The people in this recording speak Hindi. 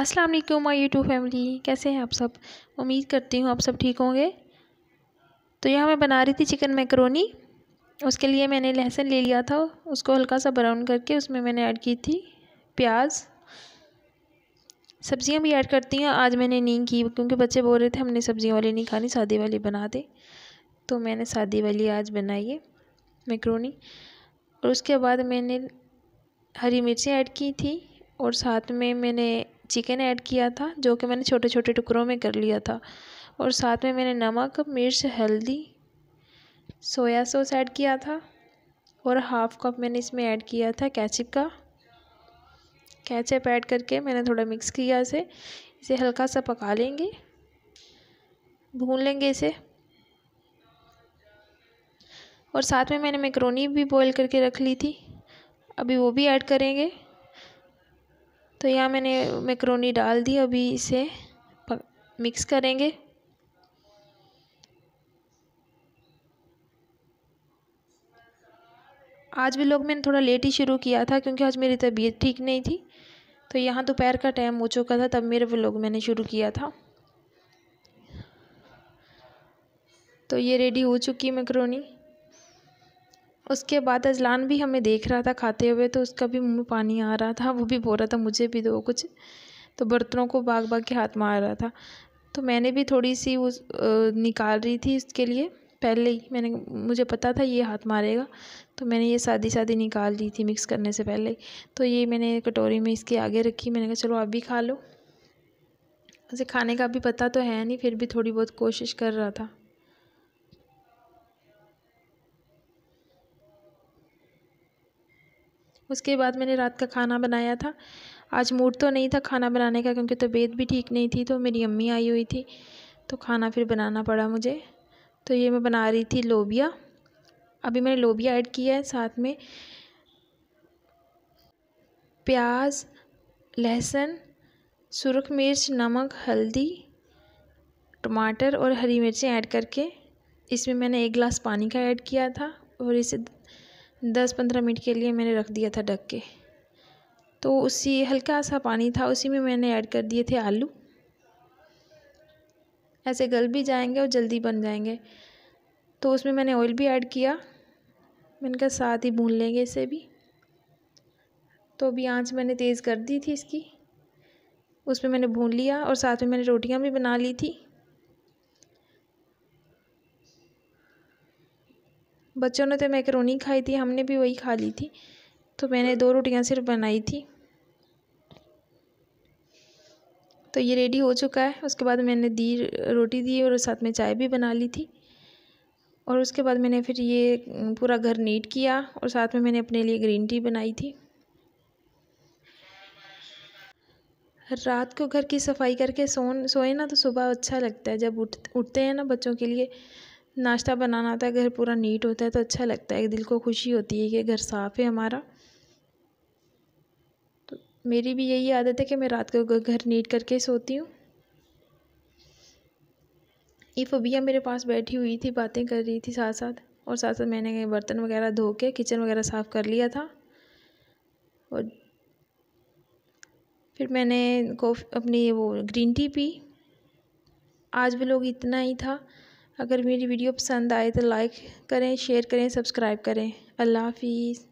अस्सलाम वालेकुम माय यूट्यूब फैमिली कैसे हैं आप सब उम्मीद करती हूँ आप सब ठीक होंगे तो यहाँ मैं बना रही थी चिकन मैकरोनी उसके लिए मैंने लहसुन ले लिया था उसको हल्का सा ब्राउन करके उसमें मैंने ऐड की थी प्याज सब्ज़ियाँ भी ऐड करती हैं आज मैंने नहीं की क्योंकि बच्चे बोल रहे थे हमने सब्ज़ियाँ वाली नहीं खानी सादी वाली बना दे तो मैंने सादी वाली आज बनाई है मैक्रोनी और उसके बाद मैंने हरी मिर्ची ऐड की थी और साथ में मैंने चिकन ऐड किया था जो कि मैंने छोटे छोटे टुकड़ों में कर लिया था और साथ में मैंने नमक मिर्च हल्दी सोया सॉस ऐड किया था और हाफ़ कप मैंने इसमें ऐड किया था कैचअप का कैचअप ऐड करके मैंने थोड़ा मिक्स किया इसे इसे हल्का सा पका लेंगे भून लेंगे इसे और साथ में मैंने मैक्रोनी भी बॉईल करके रख ली थी अभी वो भी ऐड करेंगे तो यहाँ मैंने मैक्रोनी डाल दी अभी इसे मिक्स करेंगे आज भी लोग मैंने थोड़ा लेट ही शुरू किया था क्योंकि आज मेरी तबीयत ठीक नहीं थी तो यहाँ दोपहर का टाइम हो चुका था तब मेरे व्लॉग मैंने शुरू किया था तो ये रेडी हो चुकी है मैक्रोनी उसके बाद अजलान भी हमें देख रहा था खाते हुए तो उसका भी मुँह में पानी आ रहा था वो भी बोल रहा था मुझे भी दो कुछ तो बर्तनों को भाग भाग के हाथ मार रहा था तो मैंने भी थोड़ी सी उस निकाल रही थी उसके लिए पहले ही मैंने मुझे पता था ये हाथ मारेगा तो मैंने ये सादी सादी निकाल दी थी मिक्स करने से पहले तो ये मैंने कटोरी में इसके आगे रखी मैंने कहा चलो आप भी खा लो उसे खाने का भी पता तो है नहीं फिर भी थोड़ी बहुत कोशिश कर रहा था उसके बाद मैंने रात का खाना बनाया था आज मूड तो नहीं था खाना बनाने का क्योंकि तबीयत भी ठीक नहीं थी तो मेरी अम्मी आई हुई थी तो खाना फिर बनाना पड़ा मुझे तो ये मैं बना रही थी लोबिया अभी मैंने लोबिया ऐड किया है साथ में प्याज लहसुन सुरख मिर्च नमक हल्दी टमाटर और हरी मिर्चें ऐड करके इसमें मैंने एक गिलास पानी का ऐड किया था और इसे दस पंद्रह मिनट के लिए मैंने रख दिया था ढक के तो उसी हल्का सा पानी था उसी में मैंने ऐड कर दिए थे आलू ऐसे गल भी जाएंगे और जल्दी बन जाएंगे तो उसमें मैंने ऑयल भी ऐड किया मैंने कहा साथ ही भून लेंगे इसे भी तो अभी आँच मैंने तेज़ कर दी थी इसकी उसमें मैंने भून लिया और साथ में मैंने रोटियां भी बना ली थी बच्चों ने तो मैकरोनी खाई थी हमने भी वही खा ली थी तो मैंने दो रोटियां सिर्फ बनाई थी तो ये रेडी हो चुका है उसके बाद मैंने दी रोटी दी और साथ में चाय भी बना ली थी और उसके बाद मैंने फिर ये पूरा घर नीट किया और साथ में मैंने अपने लिए ग्रीन टी बनाई थी रात को घर की सफाई करके सोन सोए ना तो सुबह अच्छा लगता है जब उठ उठते हैं ना बच्चों के लिए नाश्ता बनाना होता है घर पूरा नीट होता है तो अच्छा लगता है दिल को खुशी होती है कि घर साफ़ है हमारा तो मेरी भी यही आदत है कि मैं रात को घर नीट करके सोती हूँ ये फबिया मेरे पास बैठी हुई थी बातें कर रही थी साथ साथ और साथ साथ मैंने बर्तन वगैरह धो के किचन वगैरह साफ़ कर लिया था और फिर मैंने कॉफ़ी अपनी वो ग्रीन टी पी आज भी लोग इतना ही था अगर मेरी वीडियो पसंद आए तो लाइक करें शेयर करें सब्सक्राइब करें अल्लाह हाफिज़